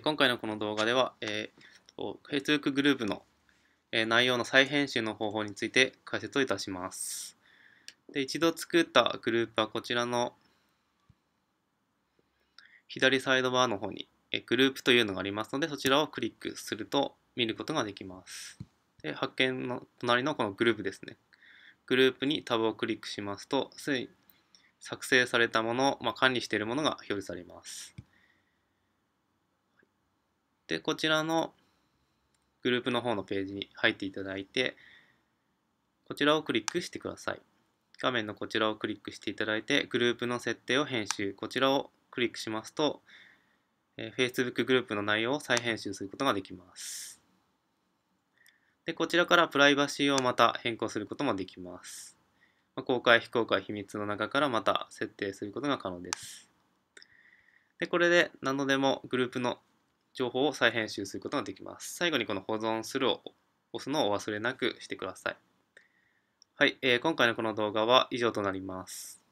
今回のこの動画では、えー、Facebook グループの、え内容の再編集の方法について解説をいたします。で一度作ったグループはこちらの左サイドバーの方に、えグループというのがありますのでそちらをクリックすると見ることができます。で発見の隣のこのグループですね。グループにタブをクリックしますとすでに作成されたもの、まあ、管理しているものが表示されます。で、こちらのグループの方のページに入っていただいて、こちらをクリックしてください。画面のこちらをクリックしていただいて、グループの設定を編集、こちらをクリックしますと、え Facebook グループの内容を再編集することができます。で、こちらからプライバシーをまた変更することもできます。ま公開、非公開、秘密の中からまた設定することが可能です。で、これで何度でもグループの情報を再編集することができます。最後にこの保存するを押すのをお忘れなくしてください。はい、えー、今回のこの動画は以上となります。